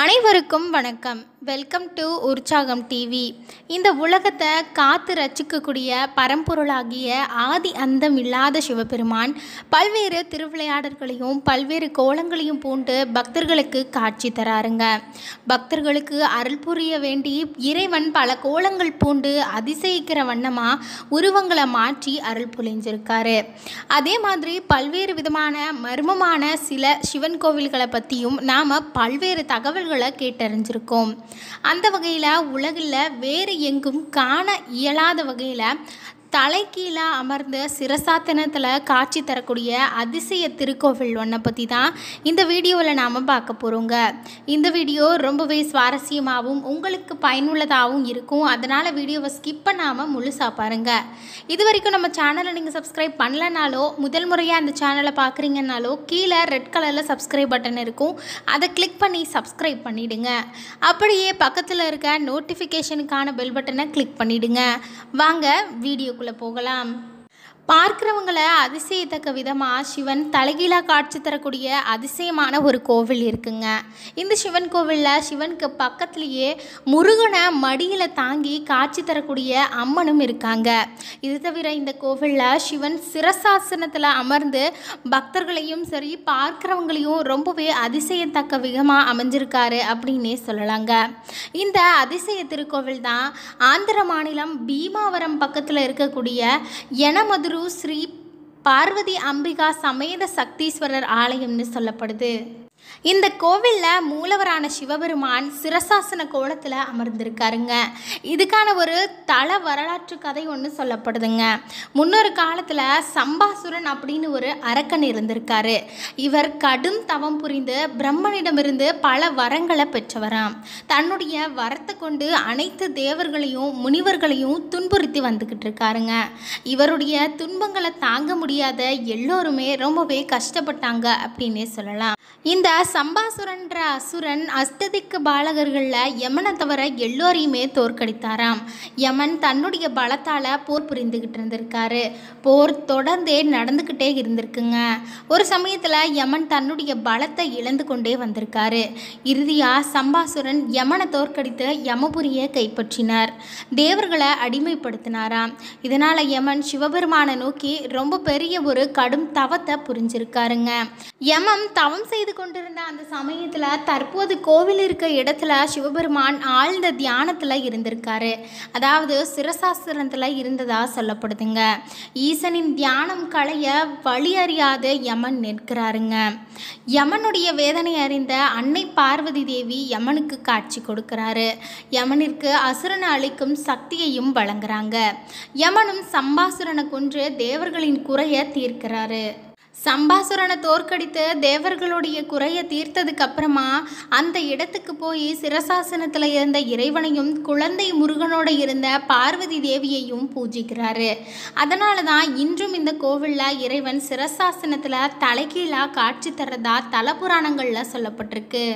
அனைவருக்கும் வணக்கம் welcome to உற்சாகம் டிவி இந்த உலகத்தை காத்து ரச்சிக்கக்கூடிய பரம்பொருளாகிய ஆதி அந்தம் இல்லாத சிவபெருமான் பல்வேறு திருவிளையாடல்களையும் பல்வேறு கோலங்களையும் பூண்டு பக்தர்களுக்கு காட்சி தராருங்க பக்தர்களுக்கு அருள் புரிய வேண்டி இறைவன் பல கோலங்கள் பூண்டு அதிசயிக்கிற வண்ணமாக உருவங்களை மாற்றி அருள் புரிஞ்சிருக்காரு அதே மாதிரி பல்வேறு விதமான மர்மமான சில சிவன் கோவில்களை பற்றியும் நாம் பல்வேறு தகவல் தகவல்களை கேட்டறிஞ்சிருக்கோம் அந்த வகையில் உலகில் வேறு எங்கும் காண இயலாத வகையில் தலை கீழாக அமர்ந்து சிரசாத்தனத்தில் காட்சி தரக்கூடிய அதிசய திருக்கோவில் ஒன்றை பற்றி தான் இந்த வீடியோவில் நாம் பார்க்க போகிறோங்க இந்த வீடியோ ரொம்பவே சுவாரஸ்யமாகவும் உங்களுக்கு பயனுள்ளதாகவும் இருக்கும் அதனால் வீடியோவை ஸ்கிப் பண்ணாமல் முழுசாக பாருங்கள் இது வரைக்கும் நம்ம சேனலை நீங்கள் சப்ஸ்கிரைப் பண்ணலனாலோ முதல் முறையாக அந்த சேனலை பார்க்குறீங்கனாலோ கீழே ரெட் கலரில் சப்ஸ்கிரைப் பட்டன் இருக்கும் அதை கிளிக் பண்ணி சப்ஸ்கிரைப் பண்ணிவிடுங்க அப்படியே பக்கத்தில் இருக்க நோட்டிஃபிகேஷனுக்கான பெல் பட்டனை கிளிக் பண்ணிவிடுங்க வாங்க வீடியோ வீடியோக்குள்ளே போகலாம் பார்க்குறவங்களை அதிசயத்தக்க விதமாக சிவன் தலைகீழாக காட்சி தரக்கூடிய அதிசயமான ஒரு கோவில் இருக்குங்க இந்த சிவன் கோவிலில் சிவனுக்கு பக்கத்துலேயே முருகனை மடியில் தாங்கி காட்சி தரக்கூடிய அம்மனும் இருக்காங்க இது தவிர இந்த கோவிலில் சிவன் சிரசாசனத்தில் அமர்ந்து பக்தர்களையும் சரி பார்க்குறவங்களையும் ரொம்பவே அதிசயத்தக்க விதமாக அமைஞ்சிருக்காரு அப்படின்னே சொல்லலாங்க இந்த அதிசய திருக்கோவில் தான் ஆந்திர மாநிலம் பீமாவரம் பக்கத்தில் இருக்கக்கூடிய எனமது குரு ஸ்ரீ பார்வதி அம்பிகா சமேத சக்தீஸ்வரர் ஆலயம்னு சொல்லப்படுது இந்த கோவிலில் மூலவரான சிவபெருமான் சிரசாசன கோலத்தில் அமர்ந்திருக்காருங்க இதுக்கான ஒரு தல வரலாற்று கதை ஒன்று சொல்லப்படுதுங்க முன்னொரு காலத்தில் சம்பாசுரன் அப்படின்னு ஒரு அரக்கன் இருந்திருக்காரு இவர் கடும் தவம் புரிந்து பிரம்மனிடமிருந்து பல வரங்களை பெற்றவராம் தன்னுடைய வரத்தை கொண்டு அனைத்து தேவர்களையும் முனிவர்களையும் துன்புறுத்தி வந்துக்கிட்டு இருக்காருங்க இவருடைய துன்பங்களை தாங்க முடியாத எல்லோருமே ரொம்பவே கஷ்டப்பட்டாங்க அப்படின்னே சொல்லலாம் இந்த சம்பாசுரன்ற அசுரன் அஷ்டதிக்கு பாலகர்களில் யமனை தவிர எல்லோரையுமே தோற்கடித்தாராம் யமன் தன்னுடைய பலத்தால் போர் புரிந்துக்கிட்டு இருந்திருக்காரு போர் தொடர்ந்தே நடந்துக்கிட்டே இருந்திருக்குங்க ஒரு சமயத்தில் யமன் தன்னுடைய பலத்தை இழந்து கொண்டே வந்திருக்காரு இறுதியாக சம்பாசுரன் யமனை தோற்கடித்து யமபுரியை கைப்பற்றினார் தேவர்களை அடிமைப்படுத்தினாராம் இதனால் யமன் சிவபெருமானை நோக்கி ரொம்ப பெரிய ஒரு கடும் தவத்தை புரிஞ்சிருக்காருங்க யமம் தவம் செய்து கொண்டிருந்த அந்த சமயத்தில் தற்போது கோவில் இருக்க இடத்துல சிவபெருமான் ஆழ்ந்த தியானத்தில் இருந்திருக்காரு அதாவது சிரசாசிரத்தில் இருந்ததாக சொல்லப்படுதுங்க ஈசனின் தியானம் களைய வழி அறியாத யமன் நிற்கிறாருங்க யமனுடைய வேதனை அறிந்த அன்னை பார்வதி தேவி யமனுக்கு காட்சி கொடுக்கிறாரு யமனிற்கு அசுரனை அளிக்கும் சக்தியையும் வழங்குறாங்க யமனும் சம்பாசுரனை கொன்று தேவர்களின் குறைய தீர்க்கிறாரு சம்பாசுரனை தோற்கடித்து தேவர்களுடைய குறையை தீர்த்ததுக்கு அப்புறமா அந்த இடத்துக்கு போய் சிரசாசனத்தில் இருந்த இறைவனையும் குழந்தை முருகனோட இருந்த பார்வதி தேவியையும் பூஜிக்கிறாரு அதனால தான் இன்றும் இந்த கோவிலில் இறைவன் சிரசாசனத்தில் தலைகீழாக காட்சி தர்றதா தலபுராணங்களில் சொல்லப்பட்டிருக்கு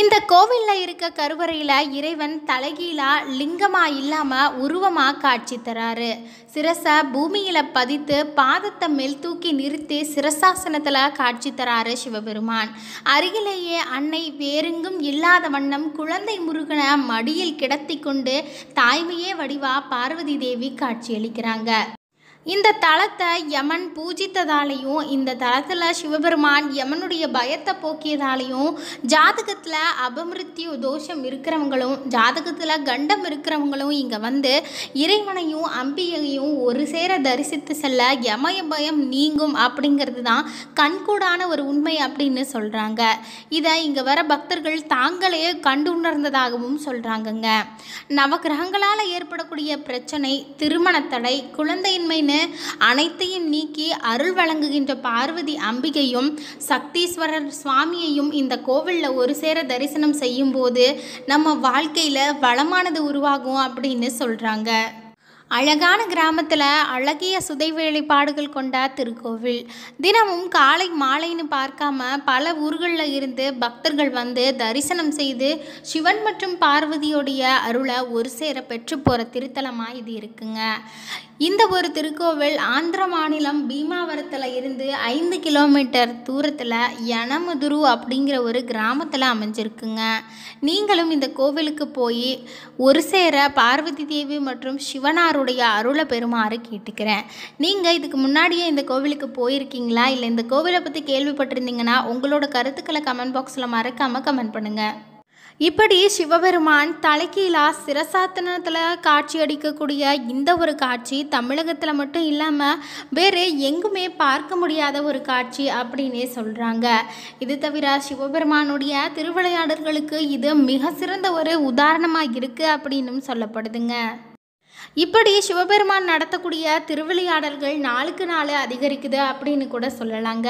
இந்த கோவிலில் இருக்க கருவறையில் இறைவன் தலைகீழா லிங்கமாக இல்லாமல் உருவமாக காட்சி தராரு சிரசை பூமியில் பதித்து பாதத்தை மேல் தூக்கி நிறுத்தி சிரசாசனத்தில் காட்சி தராரு சிவபெருமான் அருகிலேயே அன்னை வேறெங்கும் இல்லாத வண்ணம் குழந்தை முருகனை மடியில் கிடத்தி கொண்டு தாய்மையே வடிவா பார்வதி தேவி காட்சியளிக்கிறாங்க இந்த தலத்தை யமன் பூஜித்ததாலையும் இந்த தலத்தில் சிவபெருமான் யமனுடைய பயத்தை போக்கியதாலையும் ஜாதகத்தில் அபமிருத்தியு தோஷம் இருக்கிறவங்களும் ஜாதகத்தில் கண்டம் இருக்கிறவங்களும் இங்கே வந்து இறைவனையும் அம்பியையும் ஒரு சேர தரிசித்து செல்ல யமய பயம் நீங்கும் அப்படிங்கிறது தான் கண்கூடான ஒரு உண்மை அப்படின்னு சொல்கிறாங்க இதை இங்கே வர பக்தர்கள் தாங்களே கண்டு உணர்ந்ததாகவும் சொல்கிறாங்கங்க நவகிரகங்களால் ஏற்படக்கூடிய பிரச்சனை திருமணத்தடை குழந்தையின்மைன்னு அனைத்தையும் நீக்கி அருள் வழங்குகின்ற பார்வதி அம்பிகையும் சக்தீஸ்வரர் சுவாமியையும் இந்த கோவிலில் ஒரு சேர தரிசனம் செய்யும்போது நம்ம வாழ்க்கையில் வளமானது உருவாகும் அப்படின்னு சொல்கிறாங்க அழகான கிராமத்தில் அழகிய சுதை வேலைப்பாடுகள் கொண்ட திருக்கோவில் தினமும் காலை மாலைன்னு பார்க்காம பல ஊர்களில் இருந்து பக்தர்கள் வந்து தரிசனம் செய்து சிவன் மற்றும் பார்வதியோடைய அருளை ஒரு சேர பெற்று போகிற திருத்தலமாக இது இருக்குங்க இந்த ஒரு திருக்கோவில் ஆந்திர மாநிலம் பீமாவரத்தில் இருந்து ஐந்து கிலோமீட்டர் தூரத்தில் யனமுதுரு அப்படிங்கிற ஒரு கிராமத்தில் அமைஞ்சிருக்குங்க நீங்களும் இந்த கோவிலுக்கு போய் ஒரு சேர பார்வதி தேவி மற்றும் சிவனார் அம்மையாருடைய அருளை பெருமாறு கேட்டுக்கிறேன் நீங்கள் இதுக்கு முன்னாடியே இந்த கோவிலுக்கு போயிருக்கீங்களா இல்லை இந்த கோவிலை பற்றி கேள்விப்பட்டிருந்தீங்கன்னா உங்களோட கருத்துக்களை கமெண்ட் பாக்ஸில் மறக்காமல் கமெண்ட் பண்ணுங்கள் இப்படி சிவபெருமான் தலைக்கீழா சிரசாத்தனத்தில் காட்சி அடிக்கக்கூடிய இந்த ஒரு காட்சி தமிழகத்தில் மட்டும் இல்லாமல் வேறு எங்குமே பார்க்க முடியாத ஒரு காட்சி அப்படின்னே சொல்கிறாங்க இது தவிர சிவபெருமானுடைய திருவிளையாடல்களுக்கு இது மிக சிறந்த ஒரு உதாரணமாக இருக்குது அப்படின்னும் சொல்லப்படுதுங்க இப்படி சிவபெருமான் நடத்தக்கூடிய திருவிளையாடல்கள் நாளுக்கு நாள் அதிகரிக்குது அப்படின்னு கூட சொல்லலாங்க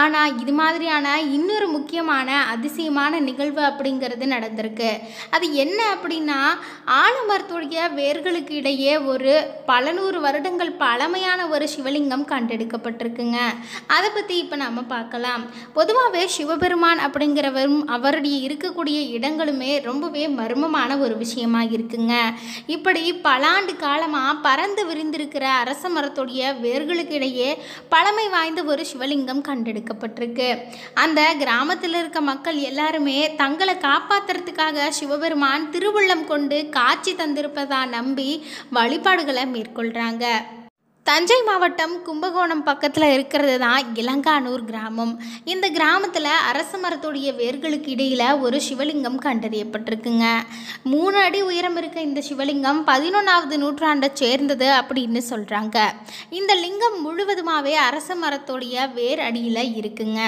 ஆனால் இது மாதிரியான இன்னொரு முக்கியமான அதிசயமான நிகழ்வு அப்படிங்கிறது நடந்திருக்கு அது என்ன அப்படின்னா ஆலமரத்துடைய வேர்களுக்கு இடையே ஒரு பல நூறு வருடங்கள் பழமையான ஒரு சிவலிங்கம் கண்டெடுக்கப்பட்டிருக்குங்க அதை பற்றி இப்போ நாம் பார்க்கலாம் பொதுவாகவே சிவபெருமான் அப்படிங்கிறவரும் அவருடைய இருக்கக்கூடிய இடங்களுமே ரொம்பவே மர்மமான ஒரு விஷயமாக இருக்குங்க இப்படி பலாண்டு காலமாக பறந்து விரிந்திருக்கிற அரச மரத்துடைய வேர்களுக்கிடையே பழமை வாய்ந்த ஒரு சிவலிங்கம் கண்டெடுக்கப்பட்டிருக்கு அந்த கிராமத்தில் இருக்க மக்கள் எல்லாருமே தங்களை காப்பாற்றுறதுக்காக சிவபெருமான் திருவுள்ளம் கொண்டு காட்சி தந்திருப்பதாக நம்பி வழிபாடுகளை மேற்கொள்கிறாங்க தஞ்சை மாவட்டம் கும்பகோணம் பக்கத்தில் இருக்கிறது தான் இளங்கானூர் கிராமம் இந்த கிராமத்தில் அரச மரத்துடைய வேர்களுக்கு இடையில் ஒரு சிவலிங்கம் கண்டறியப்பட்டிருக்குங்க மூணு அடி உயரம் இருக்க இந்த சிவலிங்கம் பதினொன்றாவது நூற்றாண்டை சேர்ந்தது அப்படின்னு சொல்கிறாங்க இந்த லிங்கம் முழுவதுமாகவே அரச மரத்துடைய வேர் அடியில் இருக்குங்க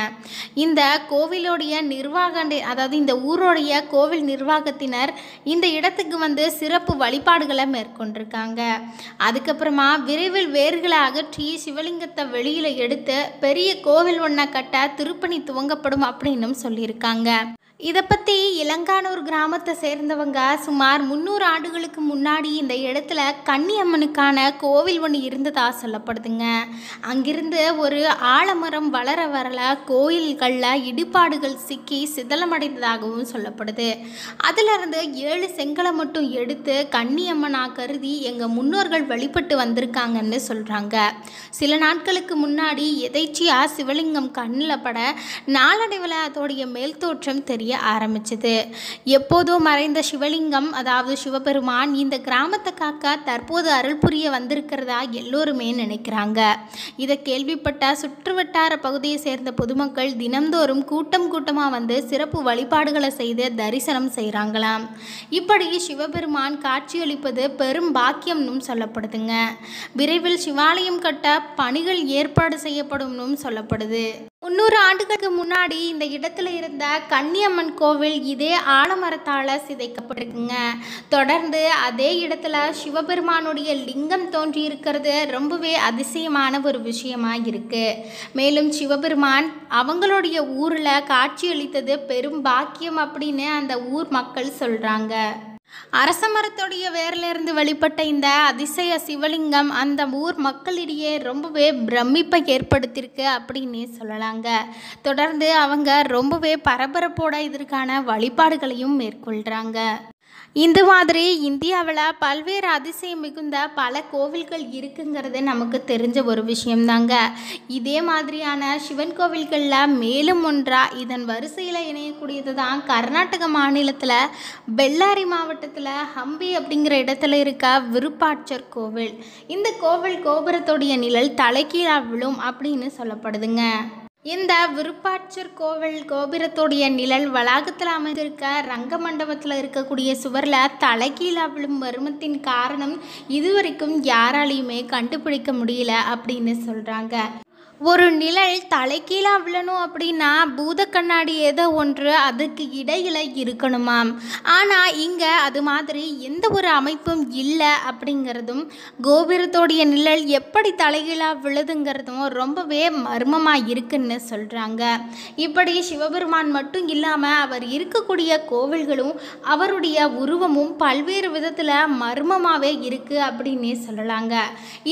இந்த கோவிலுடைய நிர்வாக அதாவது இந்த ஊருடைய கோவில் நிர்வாகத்தினர் இந்த இடத்துக்கு வந்து சிறப்பு வழிபாடுகளை மேற்கொண்டிருக்காங்க அதுக்கப்புறமா விரைவில் வேறு வேர்களை அகற்றி சிவலிங்கத்தை வெளியில் எடுத்து பெரிய கோவில் ஒன்றை கட்ட திருப்பணி துவங்கப்படும் அப்படின்னும் சொல்லியிருக்காங்க இதை பற்றி இளங்கானூர் கிராமத்தை சேர்ந்தவங்க சுமார் முந்நூறு ஆண்டுகளுக்கு முன்னாடி இந்த இடத்துல கன்னியம்மனுக்கான கோவில் ஒன்று இருந்ததாக சொல்லப்படுதுங்க அங்கிருந்து ஒரு ஆலமரம் வளர வரல கோயில்களில் இடிபாடுகள் சிக்கி சிதலமடைந்ததாகவும் சொல்லப்படுது அதிலிருந்து ஏழு செங்கலை மட்டும் எடுத்து கன்னியம்மனாக கருதி எங்கள் முன்னோர்கள் வழிபட்டு வந்திருக்காங்கன்னு சொல்கிறாங்க சில நாட்களுக்கு முன்னாடி எதேச்சியாக சிவலிங்கம் கண்ணில் பட நாளடைவில் அதோடைய மேல் தோற்றம் தெரிய ஆரம்பிச்சது எப்போதோ மறைந்த சிவலிங்கம் அதாவது சிவபெருமான் இந்த கிராமத்தை காக்க தற்போது அருள் புரிய வந்திருக்கிறதா எல்லோருமே நினைக்கிறாங்க இதை கேள்விப்பட்ட சுற்றுவட்டார பகுதியை சேர்ந்த பொதுமக்கள் தினந்தோறும் கூட்டம் கூட்டமாக வந்து சிறப்பு வழிபாடுகளை செய்து தரிசனம் செய்கிறாங்களாம் இப்படி சிவபெருமான் காட்சியளிப்பது பெரும் பாக்கியம்னு சொல்லப்படுதுங்க விரைவில் சிவாலயம் கட்ட பணிகள் ஏற்பாடு செய்யப்படும் சொல்லப்படுது முந்நூறு ஆண்டுகளுக்கு முன்னாடி இந்த இடத்துல இருந்த கன்னியம்மன் கோவில் இதே ஆலமரத்தால் சிதைக்கப்பட்டிருக்குங்க தொடர்ந்து அதே இடத்துல சிவபெருமானுடைய லிங்கம் தோன்றி இருக்கிறது ரொம்பவே அதிசயமான ஒரு விஷயமாக இருக்குது மேலும் சிவபெருமான் அவங்களுடைய ஊரில் காட்சியளித்தது பெரும் பாக்கியம் அப்படின்னு அந்த ஊர் மக்கள் சொல்கிறாங்க அரச மரத்துடைய வேர்லேருந்து வெளிப்பட்ட இந்த அதிசய சிவலிங்கம் அந்த ஊர் மக்களிடையே ரொம்பவே பிரமிப்பை ஏற்படுத்தியிருக்கு அப்படின்னு சொல்லலாங்க தொடர்ந்து அவங்க ரொம்பவே பரபரப்போட இதற்கான வழிபாடுகளையும் மேற்கொள்கிறாங்க இந்த மாதிரி இந்தியாவில் பல்வேறு அதிசயம் மிகுந்த பல கோவில்கள் இருக்குங்கிறது நமக்கு தெரிஞ்ச ஒரு விஷயம்தாங்க இதே மாதிரியான சிவன் கோவில்களில் மேலும் ஒன்றாக இதன் வரிசையில் இணையக்கூடியது தான் கர்நாடக மாநிலத்தில் பெல்லாரி மாவட்டத்தில் ஹம்பி அப்படிங்கிற இடத்துல இருக்க விருப்பாட்சர் கோவில் இந்த கோவில் கோபுரத்துடைய நிழல் தலைக்கீழாக விழும் அப்படின்னு சொல்லப்படுதுங்க இந்த விருப்பாட்சர் கோவில் கோபுரத்துடைய நிழல் வளாகத்தில் அமைந்திருக்க ரங்க மண்டபத்தில் இருக்கக்கூடிய சுவரில் தலைகீழாக விழும் மர்மத்தின் காரணம் இதுவரைக்கும் யாராலையுமே கண்டுபிடிக்க முடியல அப்படின்னு சொல்கிறாங்க ஒரு நிழல் தலைக்கீழாக விழணும் அப்படின்னா பூத கண்ணாடி ஏதோ ஒன்று அதுக்கு இடையில் இருக்கணுமாம் ஆனால் இங்கே அது மாதிரி எந்த ஒரு அமைப்பும் இல்லை அப்படிங்கிறதும் கோபுரத்தோடைய நிழல் எப்படி தலைகீழாக விழுதுங்கிறதும் ரொம்பவே மர்மமாக இருக்குன்னு சொல்கிறாங்க இப்படி சிவபெருமான் மட்டும் இல்லாமல் அவர் இருக்கக்கூடிய கோவில்களும் அவருடைய உருவமும் பல்வேறு விதத்தில் மர்மமாகவே இருக்குது அப்படின்னே சொல்லலாங்க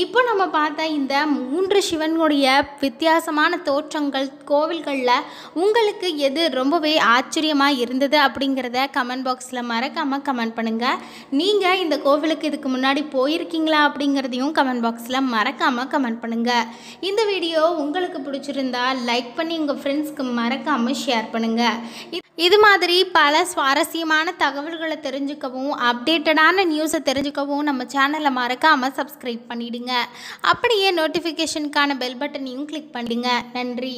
இப்போ நம்ம பார்த்த இந்த மூன்று சிவனுடைய வித்தியாசமான தோற்றங்கள் கோவில்களில் உங்களுக்கு எது ரொம்பவே ஆச்சரியமாக இருந்தது அப்படிங்கிறத கமெண்ட் பாக்ஸில் மறக்காமல் கமெண்ட் பண்ணுங்கள் நீங்கள் இந்த கோவிலுக்கு இதுக்கு முன்னாடி போயிருக்கீங்களா அப்படிங்கிறதையும் கமெண்ட் பாக்ஸில் மறக்காமல் கமெண்ட் பண்ணுங்கள் இந்த வீடியோ உங்களுக்கு பிடிச்சிருந்தா லைக் பண்ணி உங்கள் ஃப்ரெண்ட்ஸ்க்கு மறக்காமல் ஷேர் பண்ணுங்கள் இது மாதிரி பல சுவாரஸ்யமான தகவல்களை தெரிஞ்சுக்கவும் அப்டேட்டடான நியூஸை தெரிஞ்சுக்கவும் நம்ம சேனலை மறக்காமல் சப்ஸ்கிரைப் பண்ணிவிடுங்க அப்படியே நோட்டிஃபிகேஷனுக்கான பெல் பட்டனையும் கிளிக் பண்ணிடுங்க நன்றி